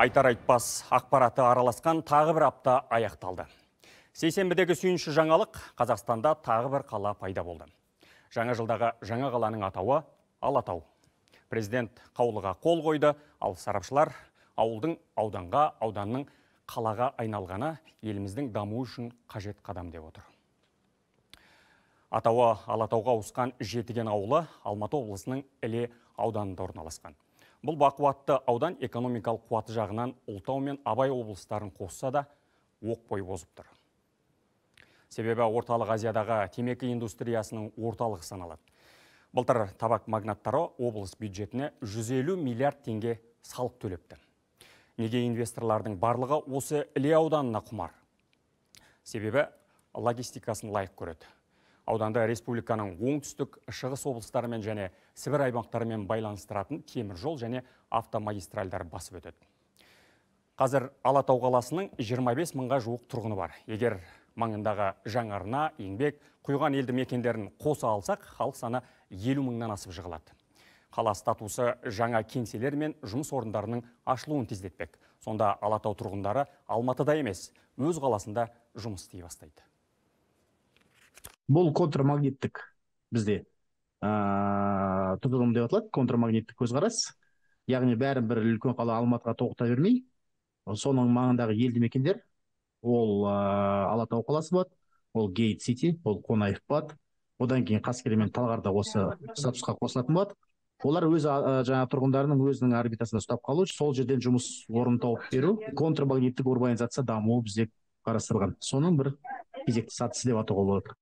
айтар айтпас ақпараты араласқан тағы бір апта аяқталды сейсенбідегі сүйінші жаңалық қазақстанда тағы бір қала пайда болды жаңа жылдағы жаңа қаланың атауы алатау президент қаулыға қол қойды ал сарапшылар ауылдың ауданға ауданның қалаға айналғаны еліміздің даму үшін қажет қадам деп отыр атауы алатауға ауысқан жетіген ауылы алматы облысының іле ауданында орналасқан Бұл бақуатты аудан экономикалық қуаты жағынан Ұлтау мен Абай облыстарын қосса да оқ бой бозып тұр. Себебі орталық Азиядағы темекі индустриясының орталығы саналады. Былтыр табак магнаттары облыс бюджетіне 150 миллиард теңге салық төлепті. Неге инвесторлардың барлығы осы іле ауданына құмар? Себебі логистикасын лайық көреді ауданда республиканың оңтүстік шығыс облыстарымен және сібір аймақтарымен байланыстыратын темір жол және автомагистральдар басып өтеді қазір алатау қаласының 25 мыңға жуық тұрғыны бар егер маңындағы жаңарына, еңбек құйған елді мекендерін қоса алсақ халық саны елу мыңнан асып жығылады қала статусы жаңа кеңселер мен жұмыс орындарының ашылуын тездетпек сонда алатау тұрғындары алматыда емес өз қаласында жұмыс істей бастайды бұл контрмагниттік бізде ыыы тұжырым деп аталады контрмагниттік көзқарас яғни бәрін бір үлкен қала алматыға тоқта бермей соның маңындағы елді мекендер ол ә, алатау қаласы болады ол гейт сити ол қонаев болады одан кейін қаскелең мен талғар да осы статусқа қосылатын болады олар өз ә, жаңағы тұрғындарының өзінің орбитасында ұстап қалу сол жерден жұмыс орнын тауып беру контрмагниттік урбанизация дамуы бізде қарастырылған соның бір кезекті сатысы деп атауға болады